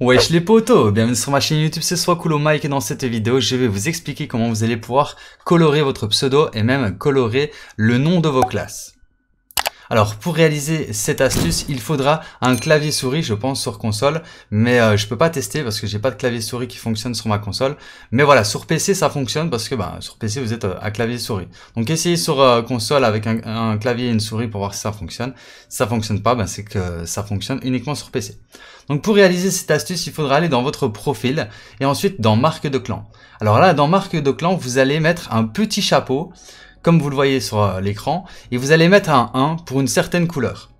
Wesh les potos, bienvenue sur ma chaîne YouTube, c'est soit cool Mike et dans cette vidéo je vais vous expliquer comment vous allez pouvoir colorer votre pseudo et même colorer le nom de vos classes. Alors pour réaliser cette astuce, il faudra un clavier souris, je pense, sur console, mais euh, je peux pas tester parce que j'ai pas de clavier souris qui fonctionne sur ma console. Mais voilà, sur PC ça fonctionne parce que bah, sur PC vous êtes euh, à clavier souris. Donc essayez sur euh, console avec un, clavier et une souris pour voir si ça fonctionne. Si ça fonctionne pas, bah, c'est que ça fonctionne uniquement sur PC. Donc pour réaliser cette astuce, il faudra aller dans votre profil et ensuite dans marque de clan. Alors là, dans marque de clan, vous allez mettre un petit chapeau comme vous le voyez sur euh, l'écran, et vous allez mettre un 1 pour une certaine couleur.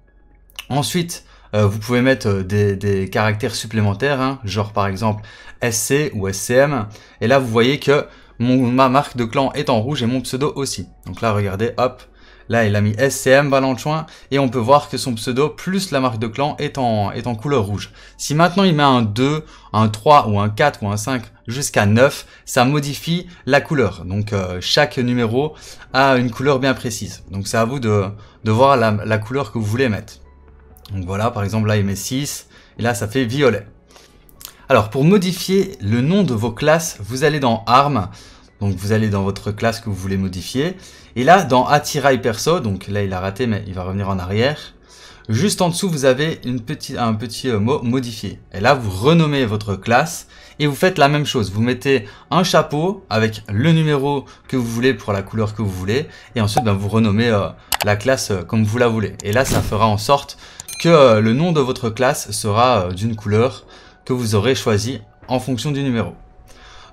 Ensuite, euh, vous pouvez mettre euh, des, caractères supplémentaires, hein, genre par exemple SC ou SCM, et là vous voyez que ma marque de clan est en rouge et mon pseudo aussi. Donc là, regardez, hop, Là, il a mis SCM Valenchoin et on peut voir que son pseudo plus la marque de clan est en, couleur rouge. Si maintenant il met un 2, un 3 ou un 4 ou un 5 jusqu'à 9, ça modifie la couleur. Donc euh, chaque numéro a une couleur bien précise. Donc c'est à vous de, voir la, la couleur que vous voulez mettre. Donc voilà, par exemple là il met 6 et là ça fait violet. Alors pour modifier le nom de vos classes, vous allez dans Armes, donc vous allez dans votre classe que vous voulez modifier. Et là, dans attirail perso, donc là il a raté, mais il va revenir en arrière. Juste en dessous, vous avez un petit euh, mot modifié. Et là, vous renommez votre classe et vous faites la même chose. Vous mettez un chapeau avec le numéro que vous voulez pour la couleur que vous voulez. Et ensuite, ben, vous renommez euh, la classe euh, comme vous la voulez. Et là, ça fera en sorte que le nom de votre classe sera d'une couleur que vous aurez choisi en fonction du numéro.